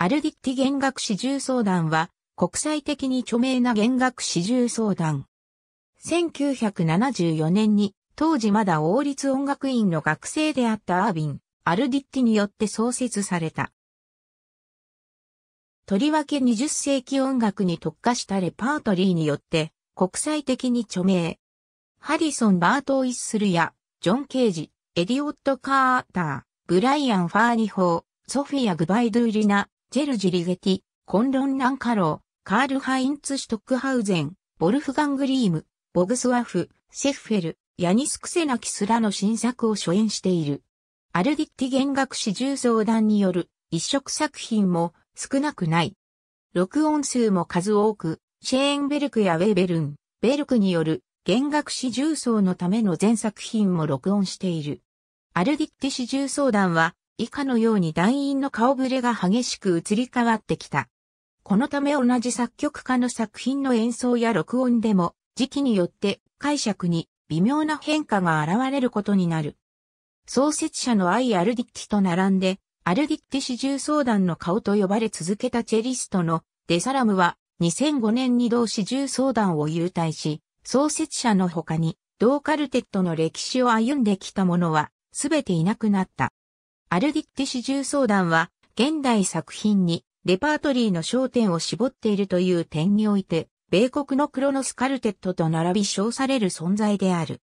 アルディッティ弦楽四重奏団は、国際的に著名な弦楽四重奏団。1974年に、当時まだ王立音楽院の学生であったアービン、アルディッティによって創設された。とりわけ20世紀音楽に特化したレパートリーによって、国際的に著名。ハリソン・バート・イッスルや、ジョン・ケージ、エディオット・カーター、ブライアン・ファーニホー、ソフィア・グバイドゥリナ、ジェルジリゲティ、コンロン・ランカロー、カール・ハインツ・シュトックハウゼン、ボルフガングリーム、ボグスワフ、シェッフェル、ヤニス・クセナキスらの新作を初演している。アルディッティ弦楽史重奏団による一色作品も少なくない。録音数も数多く、シェーンベルクやウェーベルン、ベルクによる弦楽史重奏のための全作品も録音している。アルディッティ史重奏団は以下のように団員の顔ぶれが激しく移り変わってきた。このため同じ作曲家の作品の演奏や録音でも、時期によって解釈に微妙な変化が現れることになる。創設者のアイ・アルディッティと並んで、アルディッティ四重相談の顔と呼ばれ続けたチェリストのデサラムは2005年に同始終相談を勇退し、創設者の他に同カルテットの歴史を歩んできた者はすべていなくなった。アルディッティシ重相談は、現代作品にレパートリーの焦点を絞っているという点において、米国のクロノスカルテットと並び称される存在である。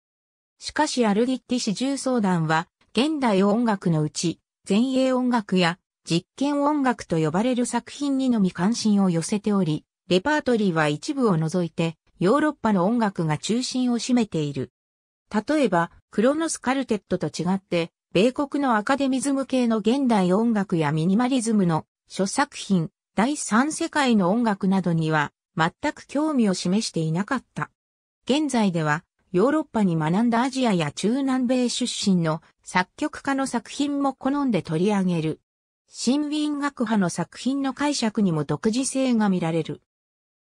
しかしアルディッティシ重相談は、現代音楽のうち、前衛音楽や実験音楽と呼ばれる作品にのみ関心を寄せており、レパートリーは一部を除いて、ヨーロッパの音楽が中心を占めている。例えば、クロノスカルテットと違って、米国のアカデミズム系の現代音楽やミニマリズムの諸作品、第三世界の音楽などには全く興味を示していなかった。現在ではヨーロッパに学んだアジアや中南米出身の作曲家の作品も好んで取り上げる。新ウィン学派の作品の解釈にも独自性が見られる。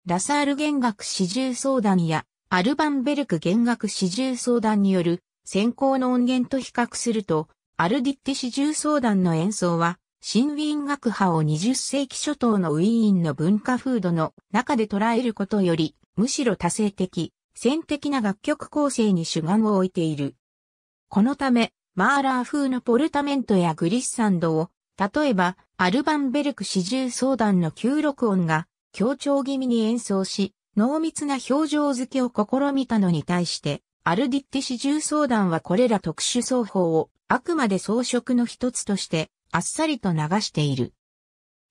ラサール弦楽始重相談やアルバンベルク弦楽始重相談による先行の音源と比較するとアルディッテ四重奏団の演奏は、新ウィーン学派を20世紀初頭のウィーンの文化風土の中で捉えることより、むしろ多性的、線的な楽曲構成に主眼を置いている。このため、マーラー風のポルタメントやグリッサンドを、例えば、アルバンベルク四重奏団の9録音が、強調気味に演奏し、濃密な表情付けを試みたのに対して、アルディッテ四重奏団はこれら特殊奏法をあくまで装飾の一つとして、あっさりと流している。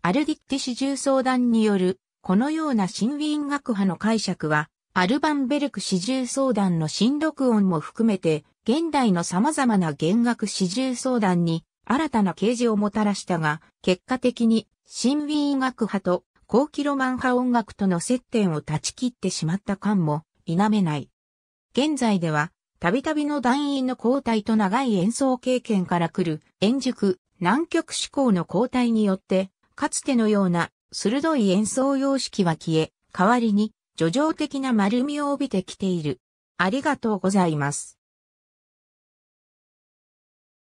アルディッティ四重相談による、このような新ウィーン楽派の解釈は、アルバンベルク始重相談の新録音も含めて、現代の様々な弦楽始重相談に新たな掲示をもたらしたが、結果的に新ウィーン楽派と後期ロマン派音楽との接点を断ち切ってしまった感も否めない。現在ではたびたびの団員の交代と長い演奏経験から来る、円熟、南極志向の交代によって、かつてのような鋭い演奏様式は消え、代わりに、叙情的な丸みを帯びてきている。ありがとうございます。